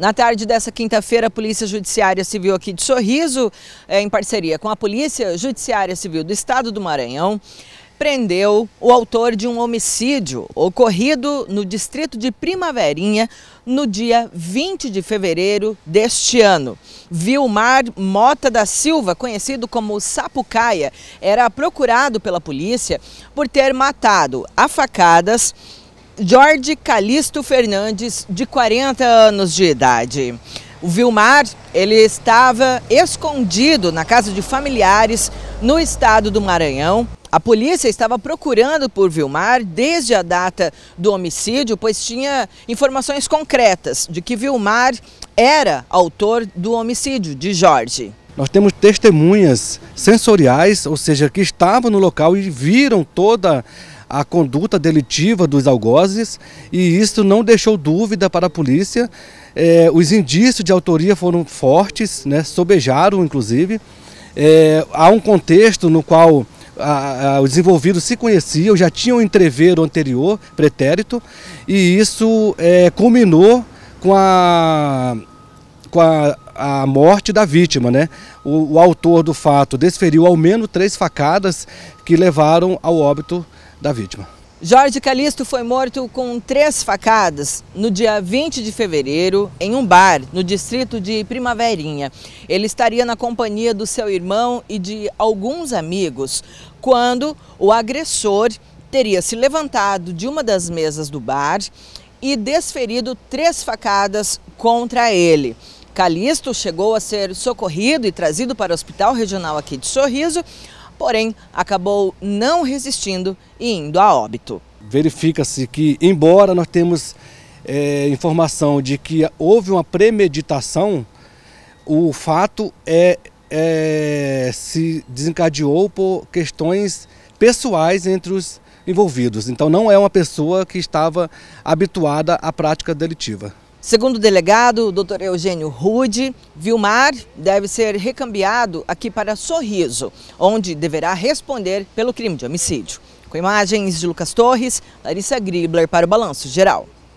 Na tarde dessa quinta-feira, a Polícia Judiciária Civil aqui de Sorriso, é, em parceria com a Polícia Judiciária Civil do Estado do Maranhão, prendeu o autor de um homicídio ocorrido no distrito de Primaverinha no dia 20 de fevereiro deste ano. Vilmar Mota da Silva, conhecido como Sapucaia, era procurado pela polícia por ter matado a facadas Jorge Calixto Fernandes, de 40 anos de idade. O Vilmar, ele estava escondido na casa de familiares no estado do Maranhão. A polícia estava procurando por Vilmar desde a data do homicídio, pois tinha informações concretas de que Vilmar era autor do homicídio de Jorge. Nós temos testemunhas sensoriais, ou seja, que estavam no local e viram toda a conduta delitiva dos algozes e isso não deixou dúvida para a polícia. É, os indícios de autoria foram fortes, né, sobejaram inclusive. É, há um contexto no qual a, a, os envolvidos se conheciam, já tinham um entreveiro anterior, pretérito, e isso é, culminou com a, com a, a, morte da vítima. Né? O, o autor do fato desferiu ao menos três facadas que levaram ao óbito da vítima. Jorge Calixto foi morto com três facadas no dia 20 de fevereiro em um bar no distrito de Primaverinha. Ele estaria na companhia do seu irmão e de alguns amigos quando o agressor teria se levantado de uma das mesas do bar e desferido três facadas contra ele. Calixto chegou a ser socorrido e trazido para o Hospital Regional aqui de Sorriso, porém acabou não resistindo e indo a óbito. Verifica-se que, embora nós temos é, informação de que houve uma premeditação, o fato é, é, se desencadeou por questões pessoais entre os envolvidos. Então não é uma pessoa que estava habituada à prática delitiva. Segundo o delegado, o Dr. Eugênio Rude, Vilmar deve ser recambiado aqui para Sorriso, onde deverá responder pelo crime de homicídio. Com imagens de Lucas Torres, Larissa Gribler para o Balanço Geral.